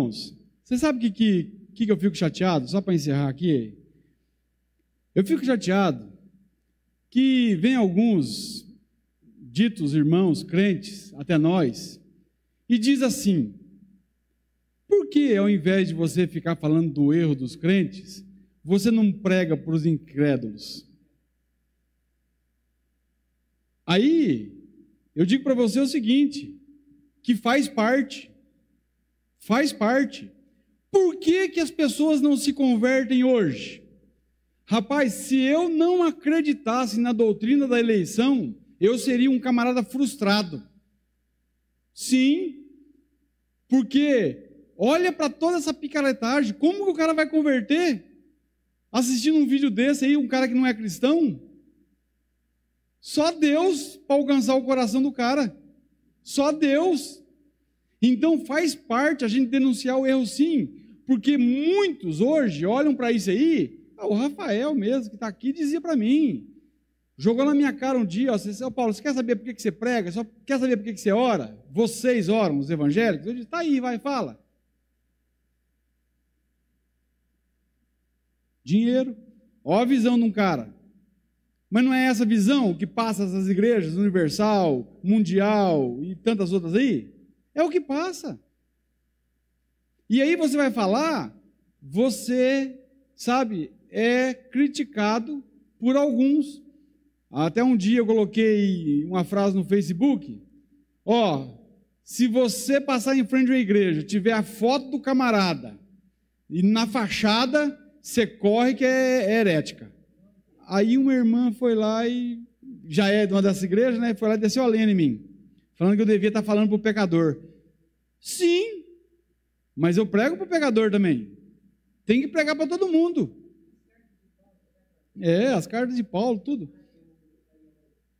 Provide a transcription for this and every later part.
Irmãos, você sabe o que, que, que eu fico chateado? Só para encerrar aqui. Eu fico chateado que vem alguns ditos irmãos, crentes, até nós, e diz assim: por que ao invés de você ficar falando do erro dos crentes, você não prega para os incrédulos? Aí, eu digo para você o seguinte: que faz parte. Faz parte. Por que, que as pessoas não se convertem hoje? Rapaz, se eu não acreditasse na doutrina da eleição, eu seria um camarada frustrado. Sim, porque olha para toda essa picaretagem, como que o cara vai converter? Assistindo um vídeo desse aí, um cara que não é cristão? Só Deus para alcançar o coração do cara. Só Deus. Então faz parte a gente denunciar o erro sim, porque muitos hoje olham para isso aí, ah, o Rafael mesmo que está aqui dizia para mim, jogou na minha cara um dia, ó, você, Paulo, você quer saber por que, que você prega? Só quer saber por que, que você ora? Vocês oram, os evangélicos? Eu disse, tá aí, vai, fala. Dinheiro, ó a visão de um cara. Mas não é essa visão que passa essas igrejas, Universal, Mundial e tantas outras aí? É o que passa. E aí você vai falar, você, sabe, é criticado por alguns. Até um dia eu coloquei uma frase no Facebook: ó, oh, se você passar em frente à igreja, tiver a foto do camarada e na fachada, você corre que é, é herética. Aí uma irmã foi lá e já é de uma dessas igrejas, né? Foi lá e desceu a lenha em mim falando que eu devia estar falando para o pecador. Sim, mas eu prego para o pecador também. Tem que pregar para todo mundo. É, as cartas de Paulo, tudo.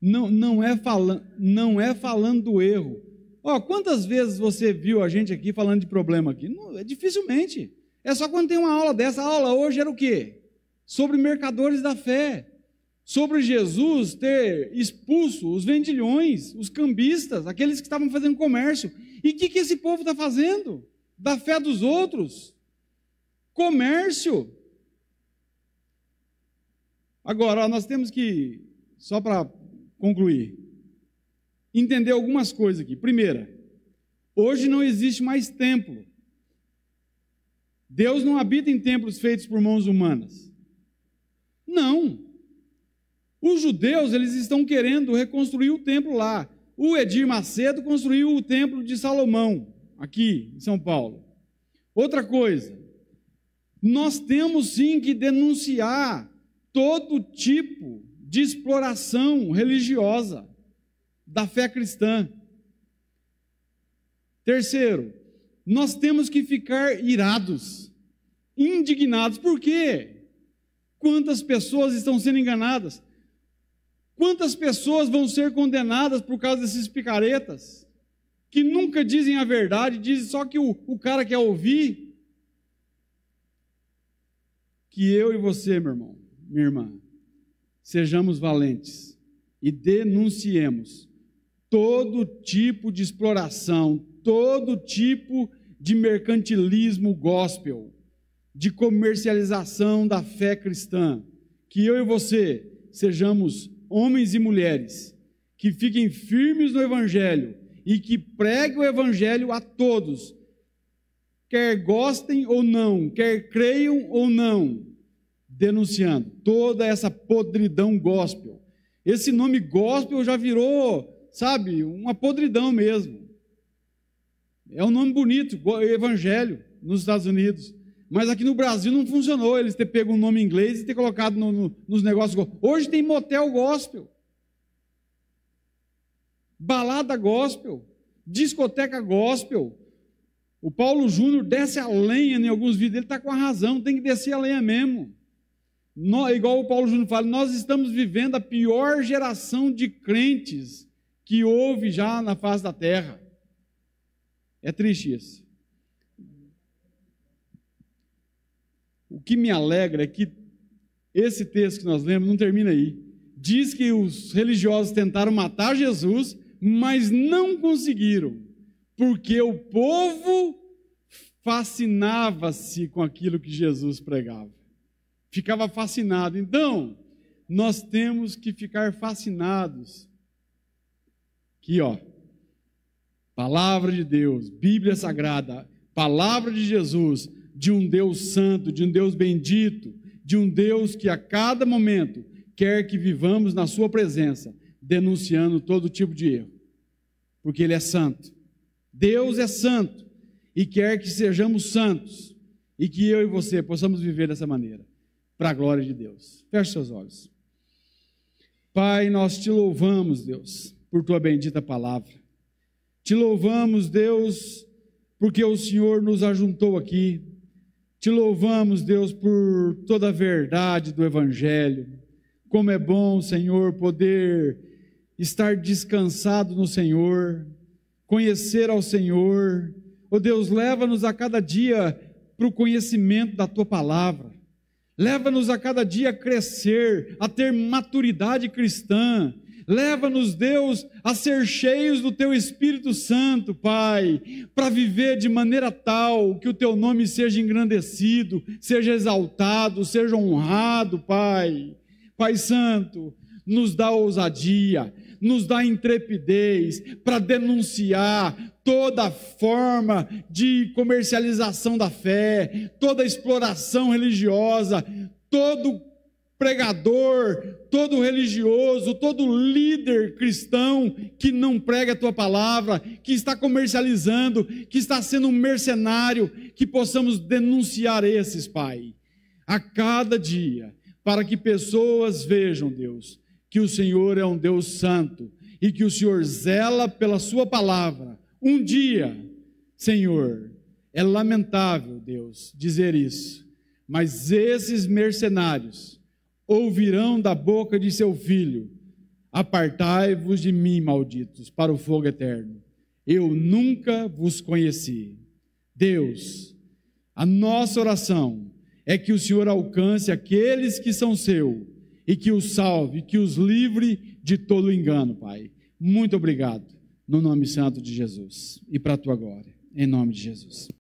Não, não, é, fala, não é falando do erro. Ó, quantas vezes você viu a gente aqui falando de problema aqui? Não, é dificilmente. É só quando tem uma aula dessa. A aula hoje era o quê? Sobre mercadores da fé sobre Jesus ter expulso os vendilhões, os cambistas, aqueles que estavam fazendo comércio. E o que, que esse povo está fazendo? Da fé dos outros? Comércio. Agora, nós temos que, só para concluir, entender algumas coisas aqui. Primeira, hoje não existe mais templo. Deus não habita em templos feitos por mãos humanas. Não. Os judeus, eles estão querendo reconstruir o templo lá. O Edir Macedo construiu o templo de Salomão, aqui em São Paulo. Outra coisa, nós temos sim que denunciar todo tipo de exploração religiosa da fé cristã. Terceiro, nós temos que ficar irados, indignados. Por quê? Quantas pessoas estão sendo enganadas? Quantas pessoas vão ser condenadas por causa desses picaretas? Que nunca dizem a verdade, dizem só que o, o cara quer ouvir. Que eu e você, meu irmão, minha irmã, sejamos valentes e denunciemos todo tipo de exploração, todo tipo de mercantilismo gospel, de comercialização da fé cristã. Que eu e você sejamos homens e mulheres que fiquem firmes no Evangelho e que preguem o Evangelho a todos, quer gostem ou não, quer creiam ou não, denunciando toda essa podridão gospel. Esse nome gospel já virou, sabe, uma podridão mesmo. É um nome bonito, Evangelho, nos Estados Unidos. Mas aqui no Brasil não funcionou eles ter pego um nome inglês e ter colocado no, no, nos negócios. Hoje tem motel gospel, balada gospel, discoteca gospel. O Paulo Júnior desce a lenha em alguns vídeos, ele está com a razão, tem que descer a lenha mesmo. No, igual o Paulo Júnior fala, nós estamos vivendo a pior geração de crentes que houve já na face da terra. É triste isso. o que me alegra é que esse texto que nós lemos não termina aí. Diz que os religiosos tentaram matar Jesus, mas não conseguiram, porque o povo fascinava-se com aquilo que Jesus pregava. Ficava fascinado. Então, nós temos que ficar fascinados. Aqui, ó. Palavra de Deus, Bíblia Sagrada, palavra de Jesus, de um Deus santo, de um Deus bendito, de um Deus que a cada momento quer que vivamos na Sua presença, denunciando todo tipo de erro, porque Ele é santo. Deus é santo e quer que sejamos santos e que eu e você possamos viver dessa maneira, para a glória de Deus. Feche seus olhos. Pai, nós te louvamos, Deus, por tua bendita palavra. Te louvamos, Deus, porque o Senhor nos ajuntou aqui te louvamos, Deus, por toda a verdade do Evangelho. Como é bom, Senhor, poder estar descansado no Senhor, conhecer ao Senhor. Ó oh, Deus, leva-nos a cada dia para o conhecimento da tua palavra. Leva-nos a cada dia a crescer, a ter maturidade cristã, Leva-nos, Deus, a ser cheios do teu Espírito Santo, Pai, para viver de maneira tal que o teu nome seja engrandecido, seja exaltado, seja honrado, Pai. Pai Santo, nos dá ousadia, nos dá intrepidez para denunciar toda forma de comercialização da fé, toda exploração religiosa, todo pregador, todo religioso, todo líder cristão que não prega a tua palavra, que está comercializando, que está sendo um mercenário, que possamos denunciar esses, Pai, a cada dia, para que pessoas vejam, Deus, que o Senhor é um Deus santo e que o Senhor zela pela sua palavra. Um dia, Senhor, é lamentável, Deus, dizer isso, mas esses mercenários, ouvirão da boca de seu filho: Apartai-vos de mim, malditos, para o fogo eterno. Eu nunca vos conheci. Deus, a nossa oração é que o Senhor alcance aqueles que são seu e que os salve, que os livre de todo engano, Pai. Muito obrigado, no nome santo de Jesus e para a tua glória, em nome de Jesus.